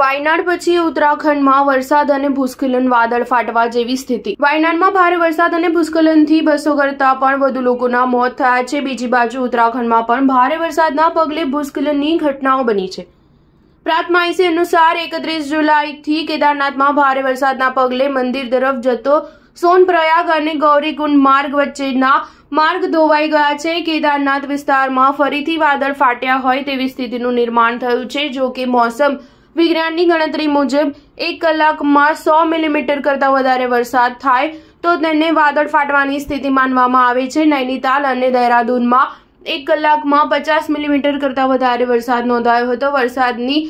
વાયનાડ પછી ઉત્તરાખંડમાં વરસાદ અને ભૂસ્ખલન વાદળ ફાટવા જેવી સ્થિતિ વાયનાડમાં ભારે વરસાદ અને ભૂસ્ખલનથી બસો કરતા પણ વધુ લોકોના મોત થયા છે બીજી બાજુ ઉત્તરાખંડમાં પણ ભારે વરસાદના પગલે ભૂસ્ખલનની ઘટનાઓ બની છે પ્રાપ્ત માહિતી અનુસાર એકત્રીસ જુલાઈથી કેદારનાથમાં ભારે વરસાદના પગલે મંદિર તરફ જતો સોનપ્રયાગ અને ગૌરીકુંડ માર્ગ વચ્ચેના માર્ગ ધોવાઈ ગયા છે કેદારનાથ વિસ્તારમાં ફરીથી વાદળ ફાટ્યા હોય તેવી સ્થિતિનું નિર્માણ થયું છે જો કે મોસમ વિજ્ઞાનની ગણતરી મુજબ એક કલાકમાં સો મિલીમીટર કરતાં વધારે વરસાદ થાય તો તેને વાદળ ફાટવાની સ્થિતિ માનવામાં આવે છે નૈનીતાલ અને દહેરાદૂનમાં એક કલાકમાં પચાસ મિલીમીટર કરતાં વધારે વરસાદ નોંધાયો હતો વરસાદની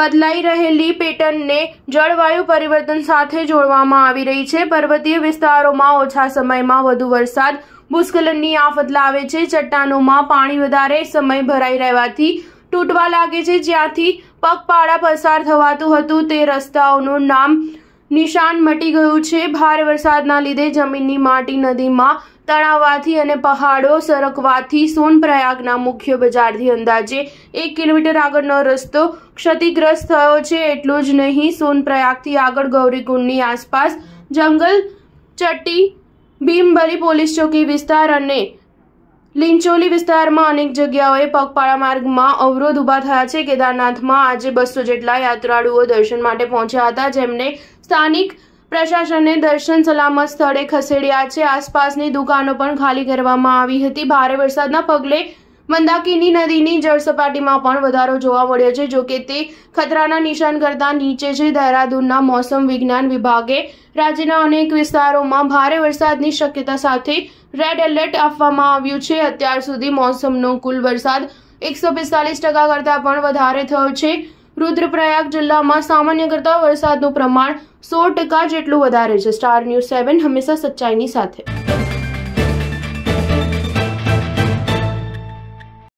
બદલાઈ રહેલી પેટર્નને જળવાયુ પરિવર્તન સાથે જોડવામાં આવી રહી છે પર્વતીય વિસ્તારોમાં ઓછા સમયમાં વધુ વરસાદ ભૂસ્ખલનની આફત લાવે છે ચટ્ટાનોમાં પાણી વધારે સમય ભરાઈ રહેવાથી તૂટવા લાગે છે જ્યાંથી પગપાળા પસાર થવાતું હતું તે રસ્તાઓનું નામ નિશાન મટી ગયું છે ભારે વરસાદના લીધે જમીનની માટી નદીમાં તણાવવાથી અને પહાડો સરકવાથી સોનપ્રયાગના મુખ્ય બજારથી અંદાજે એક કિલોમીટર આગળનો રસ્તો ક્ષતિગ્રસ્ત થયો છે એટલું જ નહીં સોનપ્રયાગથી આગળ ગૌરીકુંડની આસપાસ જંગલ ચટ્ટી ભીમબલી પોલીસ ચોકી વિસ્તાર અને લિંચોલી વિસ્તારમાં અનેક જગ્યાઓએ પગપાળા માર્ગમાં અવરોધ ઊભા થયા છે કેદારનાથમાં આજે બસો જેટલા યાત્રાળુઓ દર્શન માટે પહોંચ્યા હતા જેમને સ્થાનિક પ્રશાસને દર્શન સલામત સ્થળે ખસેડ્યા છે આસપાસની દુકાનો પણ ખાલી કરવામાં આવી હતી ભારે વરસાદના પગલે મંદાકીની નદીની જળસપાટીમાં પણ વધારો જોવા મળ્યો છે જોકે તે ખતરાના નિશાન કરતાં નીચે છે દહેરાદૂનના મોસમ વિજ્ઞાન વિભાગે રાજ્યના અનેક વિસ્તારોમાં ભારે વરસાદની શક્યતા સાથે રેડ એલર્ટ આપવામાં આવ્યું છે અત્યાર સુધી મોસમનો કુલ વરસાદ એકસો પિસ્તાલીસ ટકા કરતાં પણ વધારે થયો છે રુદ્રપ્રયાગ જિલ્લામાં સામાન્ય કરતા વરસાદનું પ્રમાણ સો ટકા જેટલું વધારે છે સ્ટાર ન્યૂઝ સેવન હંમેશા સચ્ચાઈની સાથે